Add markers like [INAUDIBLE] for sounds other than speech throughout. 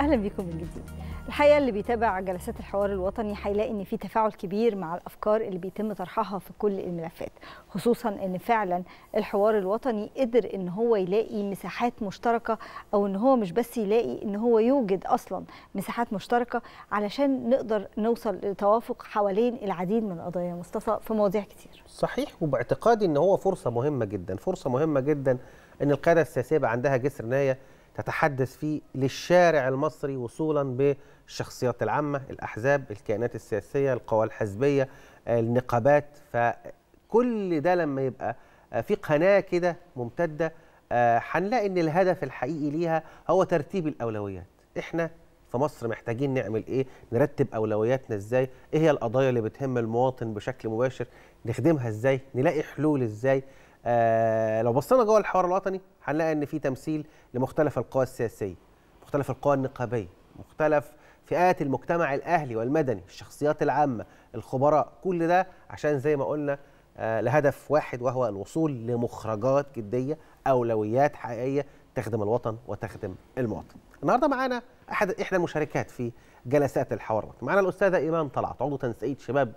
اهلا بيكم من جديد الحقيقه اللي بيتابع جلسات الحوار الوطني هيلاقي ان في تفاعل كبير مع الافكار اللي بيتم طرحها في كل الملفات خصوصا ان فعلا الحوار الوطني قدر ان هو يلاقي مساحات مشتركه او ان هو مش بس يلاقي ان هو يوجد اصلا مساحات مشتركه علشان نقدر نوصل لتوافق حوالين العديد من القضايا مصطفى في مواضيع كتير صحيح وباعتقادي ان هو فرصه مهمه جدا فرصه مهمه جدا ان القياده السياسيه بقى عندها جسر نايه تتحدث فيه للشارع المصري وصولا بالشخصيات العامة الأحزاب الكيانات السياسية القوى الحزبية النقابات فكل ده لما يبقى في قناة كده ممتدة آه، هنلاقي أن الهدف الحقيقي ليها هو ترتيب الأولويات إحنا في مصر محتاجين نعمل ايه نرتب اولوياتنا ازاي ايه هي القضايا اللي بتهم المواطن بشكل مباشر نخدمها ازاي نلاقي حلول ازاي آه لو بصينا جوه الحوار الوطني هنلاقي ان في تمثيل لمختلف القوى السياسيه مختلف القوى النقابيه مختلف فئات المجتمع الاهلي والمدني الشخصيات العامه الخبراء كل ده عشان زي ما قلنا آه لهدف واحد وهو الوصول لمخرجات جديه اولويات حقيقيه تخدم الوطن وتخدم المواطن النهارده معانا احد احدى المشاركات في جلسات الحوار الوطني معانا الاستاذه ايمان طلعت عضو تنسيق شباب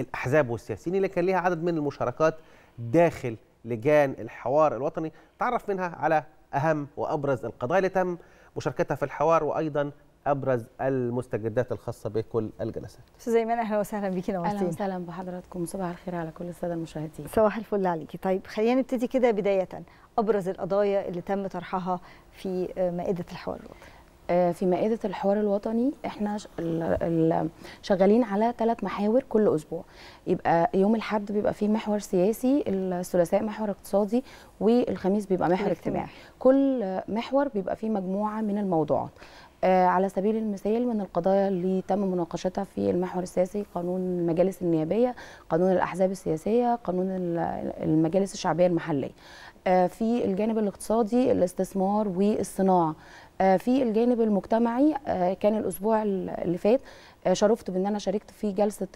الاحزاب والسياسيين اللي كان ليها عدد من المشاركات داخل لجان الحوار الوطني تعرف منها على أهم وأبرز القضايا اللي تم مشاركتها في الحوار وأيضا ابرز المستجدات الخاصه بكل الجلسات. استاذ زيمان اهلا وسهلا بيكي نورتينا. اهلا وسهلا بحضراتكم صباح الخير على كل الساده المشاهدين. صباح الفل عليكي، طيب خلينا نبتدي كده بدايه ابرز القضايا اللي تم طرحها في مائده الحوار الوطني. آه، في مائده الحوار الوطني احنا شغالين على ثلاث محاور كل اسبوع يبقى يوم الاحد بيبقى فيه محور سياسي الثلاثاء محور اقتصادي والخميس بيبقى محور اجتماعي كل محور بيبقى فيه مجموعه من الموضوعات آه، على سبيل المثال من القضايا اللي تم مناقشتها في المحور السياسي قانون المجالس النيابيه، قانون الاحزاب السياسيه، قانون المجالس الشعبيه المحليه. آه، في الجانب الاقتصادي الاستثمار والصناعه آه، في الجانب المجتمعي آه، كان الاسبوع اللي فات شرفت بان انا شاركت في جلسه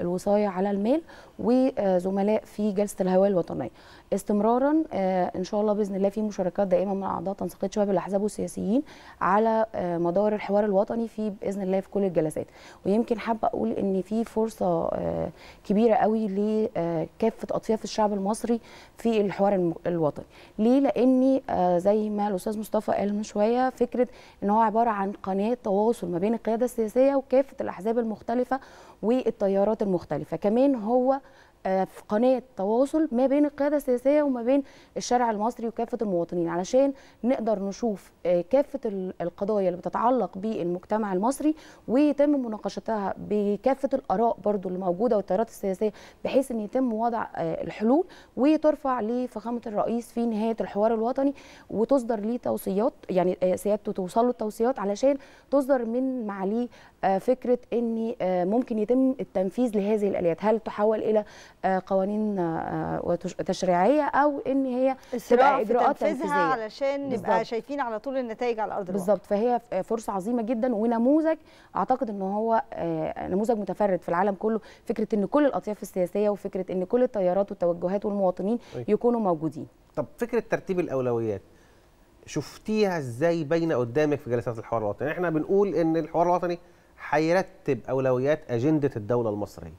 الوصايه على الميل وزملاء في جلسه الهويه الوطنيه استمرارا آه، ان شاء الله باذن الله في مشاركات دائمه من اعضاء تنسيقيه شباب الاحزاب والسياسيين على آه، مدار الحوار الوطني في باذن الله في كل الجلسات ويمكن حابه اقول ان في فرصه آه، كبيره قوي لكافه اطياف الشعب المصري في الحوار الوطني ليه لاني زي ما الاستاذ مصطفى قال من شويه فكره ان هو عباره عن قناه تواصل ما بين القياده السياسيه وكافه الاحزاب المختلفه والتيارات المختلفه كمان هو آه، في قناه تواصل ما بين القياده السياسيه وما بين الشارع المصري وكافه المواطنين علشان نقدر نشوف آه، كافه القضايا اللي بتتعلق بالمجتمع المصري ويتم مناقشتها بكافه الاراء برضو اللي موجوده والتيارات السياسيه بحيث ان يتم وضع آه، الحلول وترفع لفخامه الرئيس في نهايه الحوار الوطني وتصدر ليه توصيات يعني سيادته توصل له التوصيات علشان تصدر من معاليه آه، فكره ان آه، ممكن يتم التنفيذ لهذه الاليات هل تحول الى آه، قوانين تشريعيه او ان هي تبقى اجراءات تنفيذيه علشان نبقى شايفين على طول النتائج على ارض الواقع بالظبط فهي فرصه عظيمه جدا ونموذج اعتقد ان هو نموذج متفرد في العالم كله فكره ان كل الاطياف السياسيه وفكره ان كل التيارات والتوجهات والمواطنين طيب. يكونوا موجودين طب فكره ترتيب الاولويات شفتيها ازاي باينه قدامك في جلسات الحوار الوطني يعني احنا بنقول ان الحوار الوطني هيرتب اولويات اجنده الدوله المصريه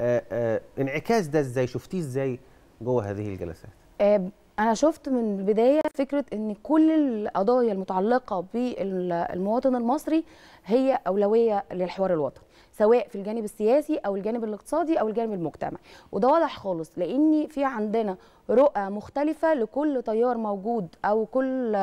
آه، آه، انعكاس ده ازاي شفتيه ازاي جوه هذه الجلسات آه، انا شفت من البدايه فكره ان كل القضايا المتعلقه بالمواطن المصري هي اولويه للحوار الوطني سواء في الجانب السياسي او الجانب الاقتصادي او الجانب المجتمعي وده واضح خالص لان في عندنا رؤى مختلفة لكل تيار موجود أو كل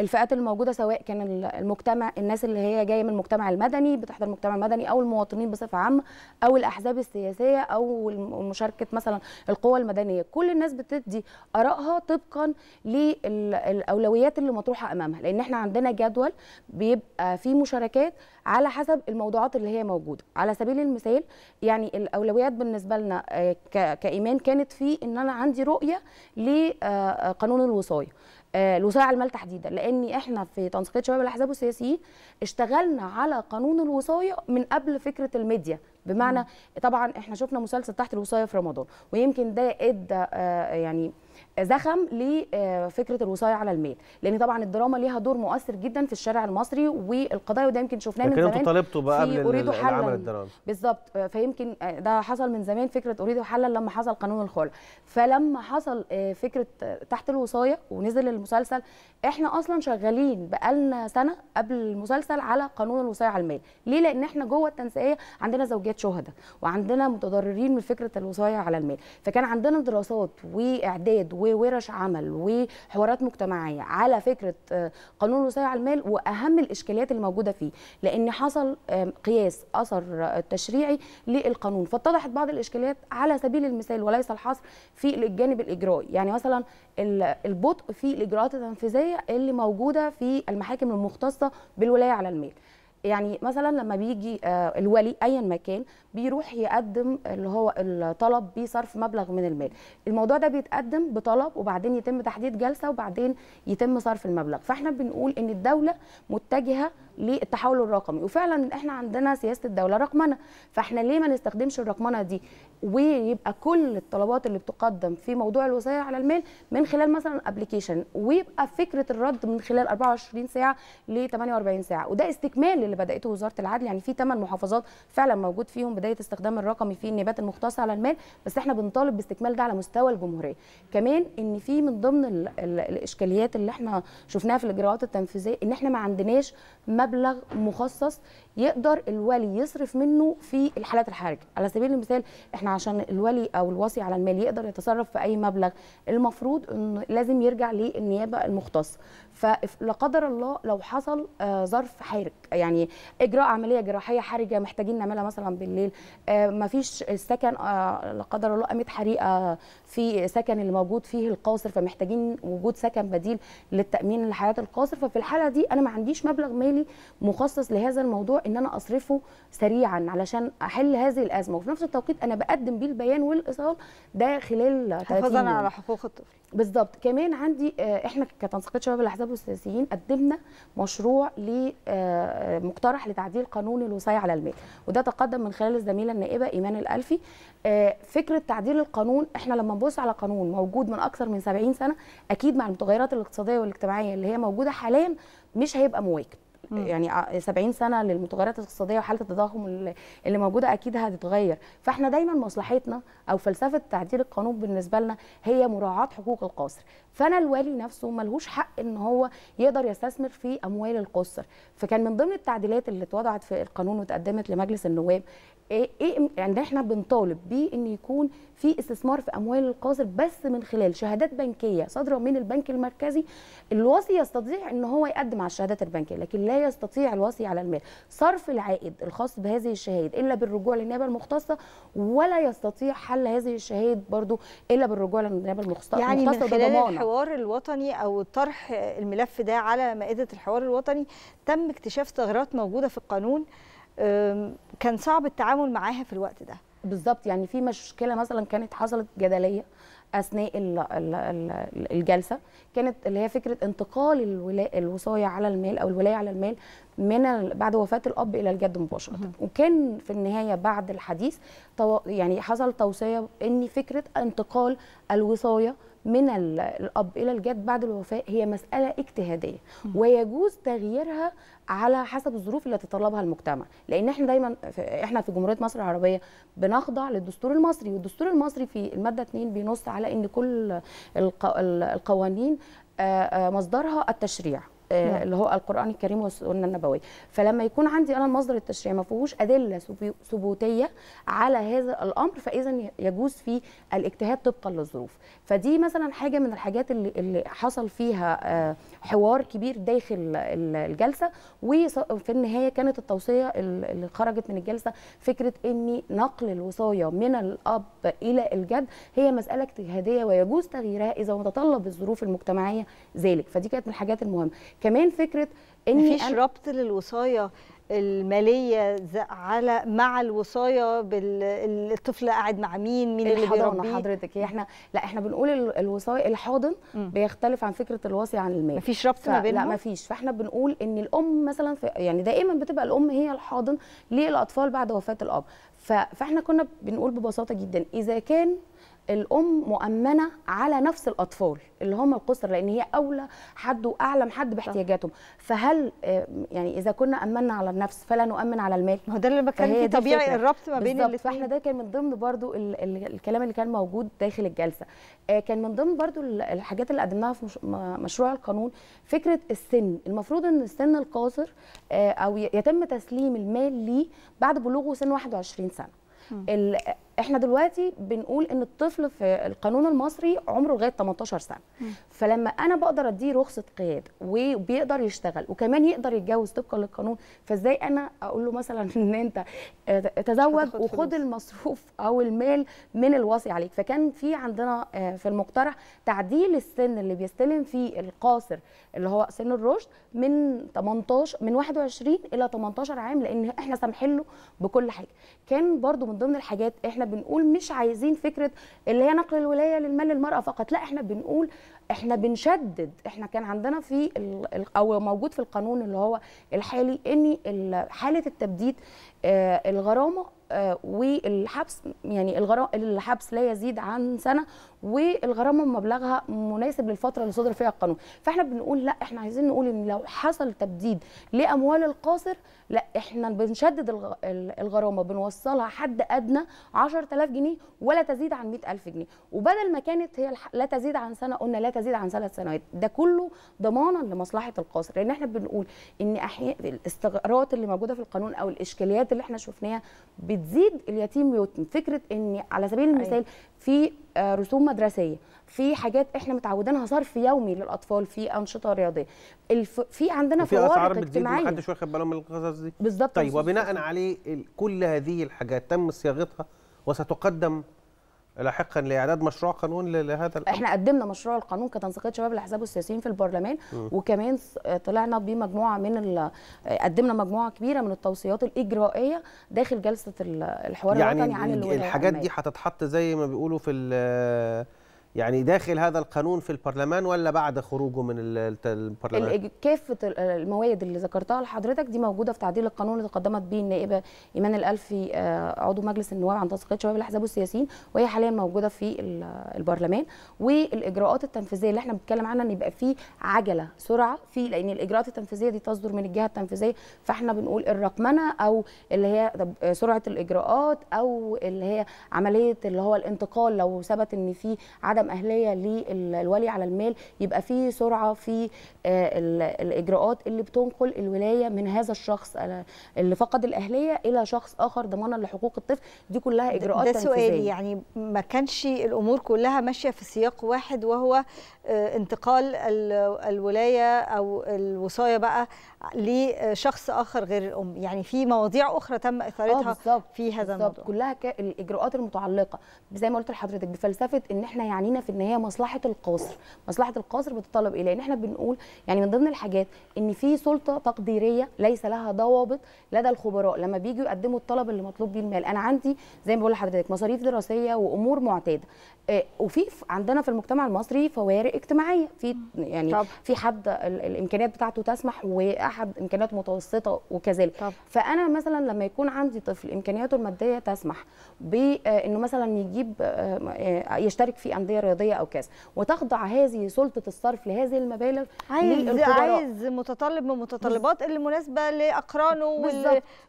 الفئات الموجودة سواء كان المجتمع الناس اللي هي جاية من المجتمع المدني بتحضر المجتمع المدني أو المواطنين بصفة عامة أو الأحزاب السياسية أو مشاركة مثلا القوى المدنية كل الناس بتدي آرائها طبقا للأولويات اللي مطروحة أمامها لأن احنا عندنا جدول بيبقى فيه مشاركات على حسب الموضوعات اللي هي موجودة على سبيل المثال يعني الأولويات بالنسبة لنا آه، كإيمان كانت في إن أنا عندي رؤية لقانون الوصايه آه، الوصايه على المال تحديدا لان احنا في تنسيقيه شباب الاحزاب والسياسيين اشتغلنا على قانون الوصايه من قبل فكره الميديا بمعنى طبعا احنا شفنا مسلسل تحت الوصايه في رمضان ويمكن ده ادى آه، يعني زخم لفكره آه، الوصايه على الميل لان طبعا الدراما ليها دور مؤثر جدا في الشارع المصري والقضايا وده يمكن شفناه من زمان انتوا طالبتوا بقى قبل اريد حلا بالظبط آه، فيمكن ده حصل من زمان فكره اريد حلا لما حصل قانون الخلع فلما حصل فكره تحت الوصايه ونزل المسلسل احنا اصلا شغالين بقالنا سنه قبل المسلسل على قانون الوصايه على المال ليه لان احنا جوه التنسيقيه عندنا زوجات شهداء وعندنا متضررين من فكره الوصايا على المال فكان عندنا دراسات واعداد وورش عمل وحوارات مجتمعيه على فكره آه، قانون الوصايا على المال واهم الاشكاليات اللي موجوده فيه لان حصل آه، قياس اثر التشريعي آه، للقانون فاتضحت بعض الاشكاليات على سبيل المثال وليس الحصر في الجانب الاجرائي يعني مثلا البطء في الاجراءات التنفيذيه اللي موجوده في المحاكم المختصه بالولايه على المال يعني مثلا لما بيجي آه، الولي ايا ما كان بيروح يقدم اللي هو الطلب بصرف مبلغ من المال الموضوع ده بيتقدم بطلب وبعدين يتم تحديد جلسه وبعدين يتم صرف المبلغ فاحنا بنقول ان الدوله متجهه للتحول الرقمي وفعلا احنا عندنا سياسه الدوله رقمنه فاحنا ليه ما نستخدمش الرقمنه دي ويبقى كل الطلبات اللي بتقدم في موضوع الوصايه على الميل من خلال مثلا ابلكيشن ويبقى فكره الرد من خلال 24 ساعه ل 48 ساعه وده استكمال اللي بداته وزاره العدل يعني في 8 محافظات فعلا موجود فيهم بدايه استخدام الرقمي في النبات المختصه على المال بس احنا بنطالب باستكمال ده على مستوى الجمهوريه كمان ان في من ضمن الاشكاليات اللي احنا شفناها في الاجراءات التنفيذيه ان احنا ما عندناش ما مبلغ مخصص يقدر الولي يصرف منه في الحالات الحرجه على سبيل المثال احنا عشان الولي او الوصي على المال يقدر يتصرف في اي مبلغ المفروض انه لازم يرجع للنيابه المختصه فلا قدر الله لو حصل آه، ظرف حرج يعني اجراء عمليه جراحيه حرجه محتاجين نعملها مثلا بالليل آه، مفيش السكن آه، لا قدر الله قامت حريقه في سكن اللي موجود فيه القاصر فمحتاجين وجود سكن بديل للتامين لحياه القاصر ففي الحاله دي انا ما عنديش مبلغ مالي مخصص لهذا الموضوع ان انا اصرفه سريعا علشان احل هذه الازمه وفي نفس التوقيت انا بقدم بيه البيان والايصال ده خلال 30 حفاظا على حقوق الطفل بالظبط كمان عندي آه، احنا كتنسيقيه شباب الاحزاب والسياسيين قدمنا مشروع لمقترح آه، لتعديل قانون الوصايه على المال وده تقدم من خلال الزميله النائبه ايمان الالفي آه، فكره تعديل القانون احنا لما نبص على قانون موجود من اكثر من 70 سنه اكيد مع المتغيرات الاقتصاديه والاجتماعيه اللي هي موجوده حاليا مش هيبقى مواكب يعني 70 سنه للمتغيرات الاقتصاديه وحاله التضخم اللي موجوده اكيد هتتغير فاحنا دايما مصلحتنا او فلسفه تعديل القانون بالنسبه لنا هي مراعاه حقوق القاصر فانا الوالي نفسه ملهوش حق ان هو يقدر يستثمر في اموال القصر فكان من ضمن التعديلات اللي اتوضعت في القانون وتقدمت لمجلس النواب ايه, إيه، عندنا يعني احنا بنطالب بيه ان يكون في استثمار في اموال القاصر بس من خلال شهادات بنكيه صادره من البنك المركزي الوصي يستطيع ان هو يقدم على الشهادات البنكيه لكن لا يستطيع الوصي على المال صرف العائد الخاص بهذه الشهاده الا بالرجوع للنيابه المختصه ولا يستطيع حل هذه الشهاده برضو الا بالرجوع للنيابه المختصه يعني من خلال الحوار الوطني او طرح الملف ده على مائده الحوار الوطني تم اكتشاف ثغرات موجوده في القانون كان صعب التعامل معاها في الوقت ده بالظبط يعني في مشكله مثلا كانت حصلت جدليه اثناء الجلسه كانت اللي هي فكره انتقال الوصايه على المال او الولايه على المال من بعد وفاه الاب الى الجد مباشره وكان في النهايه بعد الحديث يعني حصل توصيه ان فكره انتقال الوصايه من الاب الى الجد بعد الوفاه هي مساله اجتهاديه ويجوز تغييرها على حسب الظروف اللي تطلبها المجتمع لان احنا دايما في احنا في جمهوريه مصر العربيه بنخضع للدستور المصري والدستور المصري في الماده 2 بينص على ان كل القوانين مصدرها التشريع آه، نعم. اللي هو القران الكريم والسنه النبويه فلما يكون عندي انا المصدر التشريعي ما فيهوش ادله ثبوتيه على هذا الامر فاذا يجوز في الاجتهاد طبقا للظروف فدي مثلا حاجه من الحاجات اللي, اللي حصل فيها آه، حوار كبير داخل الجلسه وفي النهايه كانت التوصيه اللي خرجت من الجلسه فكره ان نقل الوصايه من الاب الى الجد هي مساله اجتهاديه ويجوز تغييرها اذا ما تطلب الظروف المجتمعيه ذلك فدي كانت من الحاجات المهمه كمان فكره ان مفيش ربط للوصايه الماليه على مع الوصايه بالطفل قاعد مع مين مين اللي بيربيه حضرتك إيه، احنا لا احنا بنقول الوصايه الحاضن م. بيختلف عن فكره الوصي عن المال مفيش ربط ما بينهم لا مفيش فاحنا بنقول ان الام مثلا في يعني دائما بتبقى الام هي الحاضن للاطفال بعد وفاه الاب فاحنا كنا بنقول ببساطه جدا اذا كان الام مؤمنه على نفس الاطفال اللي هم القصر لان هي اولى حد واعلم حد باحتياجاتهم فهل آه، يعني اذا كنا امنا على النفس فلا نؤمن على المال ما ده اللي كان فيه طبيعي الربط ما بين الاثنين فاحنا ده كان من ضمن برضو ال ال الكلام اللي كان موجود داخل الجلسه آه، كان من ضمن برضو الحاجات اللي قدمناها في مش مشروع القانون فكره السن المفروض ان السن القاصر آه، او يتم تسليم المال ليه بعد بلوغه سن 21 سنه احنا دلوقتي بنقول ان الطفل في القانون المصري عمره لغايه 18 سنه فلما انا بقدر اديه رخصه قياده وبيقدر يشتغل وكمان يقدر يتجوز طبقا للقانون فازاي انا اقول له مثلا [LAUGHS] ان انت تزوج وخد المصروف او المال من الوصي عليك فكان في عندنا آه، في المقترح تعديل السن اللي بيستلم فيه القاصر اللي هو سن الرشد من 18 من 21 الى 18 عام لان احنا سامحين له بكل حاجه كان برضو من ضمن الحاجات احنا بنقول مش عايزين فكره اللي هي نقل الولايه للمال للمراه فقط لا احنا بنقول احنا بنشدد احنا كان عندنا في او موجود في القانون اللي هو الحالي ان حاله التبديد آه، الغرامه آه، والحبس يعني الحبس لا يزيد عن سنه والغرامه مبلغها مناسب للفتره اللي صدر فيها القانون فاحنا بنقول لا احنا عايزين نقول ان لو حصل تبديد لاموال القاصر لا احنا بنشدد الغرامه بنوصلها حد ادنى 10000 جنيه ولا تزيد عن 100000 جنيه وبدل ما كانت هي لا تزيد عن سنه قلنا لا تزيد عن ثلاث سنوات ده كله ضمانا لمصلحه القاصر لان احنا بنقول ان احيانا الاستغرارات اللي موجوده في القانون او الاشكاليات اللي احنا شفناها بتزيد اليتيم يتم فكره ان على سبيل أيوة. المثال في آه، رسوم مدرسيه في حاجات احنا متعودينها صرف يومي للاطفال في انشطه رياضيه الف... في عندنا في فوارق اجتماعيه محدش واخد باله من القصص دي بالظبط طيب وبناء عليه كل هذه الحاجات تم صياغتها وستقدم لاحقا لاعداد مشروع قانون لهذا الأمر. احنا قدمنا مشروع القانون كتنسيقيه شباب الاحزاب والسياسيين في البرلمان م. وكمان طلعنا بمجموعه من ال... قدمنا مجموعه كبيره من التوصيات الاجرائيه داخل جلسه الحوار يعني الوطني عن يعني الحاجات دي هتتحط زي ما بيقولوا في يعني داخل هذا القانون في البرلمان ولا بعد خروجه من البرلمان؟ كافة المواد اللي ذكرتها لحضرتك دي موجودة في تعديل القانون اللي تقدمت به النائبة إيمان الألفي آه، عضو مجلس النواب عن تنسيقية شباب الأحزاب والسياسيين وهي حاليا موجودة في البرلمان والإجراءات التنفيذية اللي احنا بنتكلم عنها إن يبقى في عجلة سرعة في لأن الإجراءات التنفيذية دي تصدر من الجهة التنفيذية فاحنا بنقول الرقمنة أو اللي هي آه، سرعة الإجراءات أو اللي هي عملية اللي هو الانتقال لو ثبت إن في عدم محكم اهليه للولي على المال يبقى في سرعه في آه، الاجراءات اللي بتنقل الولايه من هذا الشخص آه، اللي فقد الاهليه الى شخص اخر ضمانا لحقوق الطفل دي كلها اجراءات ده سؤالي يعني ما كانش الامور كلها ماشيه في سياق واحد وهو آه، انتقال الولايه او الوصايه بقى لشخص اخر غير الام يعني في مواضيع اخرى تم آه، اثارتها في هذا الموضوع كلها ك... الاجراءات المتعلقه زي ما قلت لحضرتك بفلسفه ان احنا يعنينا في النهايه مصلحه القاصر مصلحه القاصر بتتطلب اليه لان احنا بنقول يعني من ضمن الحاجات ان في سلطه تقديريه ليس لها ضوابط لدى الخبراء لما بييجوا يقدموا الطلب اللي مطلوب بيه المال انا عندي زي ما بقول لحضرتك مصاريف دراسيه وامور معتاده آه، وفي عندنا في المجتمع المصري فوارق اجتماعيه في يعني طب. في حد الامكانيات بتاعته تسمح و احد امكانيات متوسطه وكذلك طب. فانا مثلا لما يكون عندي طفل امكانياته الماديه تسمح بانه آه، مثلا يجيب آه، آه، يشترك في انديه رياضيه او كذا وتخضع هذه سلطه الصرف لهذه المبالغ عايز عايز متطلب من متطلبات اللي مناسبه لاقرانه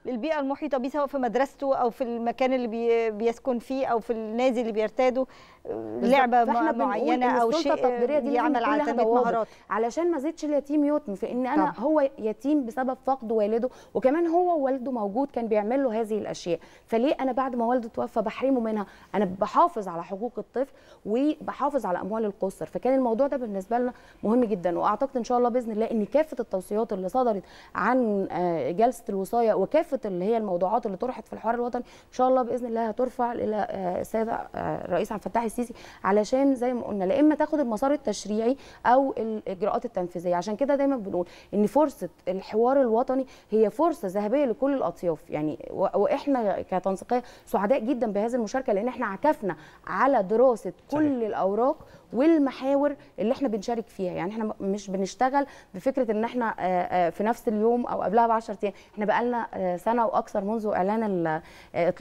والبيئه المحيطه بيه سواء في مدرسته او في المكان اللي بي بيسكن فيه او في النادي اللي بيرتاده لعبه معينه او شيء يعمل على تنميه مهارات علشان ما زيدش اليتيم يتم في ان انا طب. هو يتيم بسبب فقد والده وكمان هو ووالده موجود كان بيعمل له هذه الاشياء فليه انا بعد ما والده توفى بحرمه منها انا بحافظ على حقوق الطفل وبحافظ على اموال القصر فكان الموضوع ده بالنسبه لنا مهم جدا واعتقد ان شاء الله باذن الله ان كافه التوصيات اللي صدرت عن آه، جلسه الوصايه وكافه اللي هي الموضوعات اللي طرحت في الحوار الوطني ان شاء الله باذن الله هترفع الى آه، السيد آه، الرئيس عبد الفتاح السيسي علشان زي ما قلنا لا اما تاخد المسار التشريعي او الاجراءات التنفيذيه عشان كده دايما بنقول ان فرصه الحوار الوطني هي فرصه ذهبيه لكل الاطياف يعني واحنا كتنسيقيه سعداء جدا بهذه المشاركه لان احنا عكفنا على دراسه كل صحيح. الاوراق والمحاور اللي احنا بنشارك فيها يعني احنا مش بنشتغل بفكره ان احنا في نفس اليوم او قبلها ب 10 ايام احنا بقالنا سنه واكثر منذ اعلان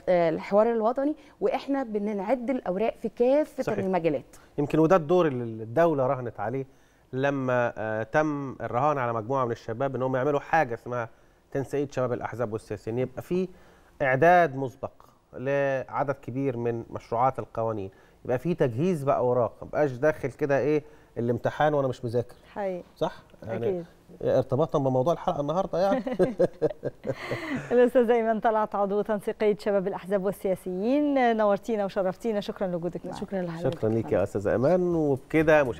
الحوار الوطني واحنا بنعد الاوراق في كافه المجالات يمكن وده الدور اللي الدوله رهنت عليه لما آه، تم الرهان على مجموعه من الشباب انهم يعملوا حاجه اسمها تنسيق شباب الاحزاب والسياسيين يبقى في اعداد مسبق لعدد كبير من مشروعات القوانين يبقى في تجهيز باوراق ما بقاش داخل كده ايه الامتحان وانا مش مذاكر حقيقي صح يعني أكيد. ارتباطا بموضوع الحلقه النهارده يعني [LAUGHS] الاستاذ ايمن طلعت عضو تنسيقيه شباب الاحزاب والسياسيين نورتينا وشرفتينا شكرا لوجودك شكرا لحضرتك شكرا ليك يا استاذه ايمن وبكده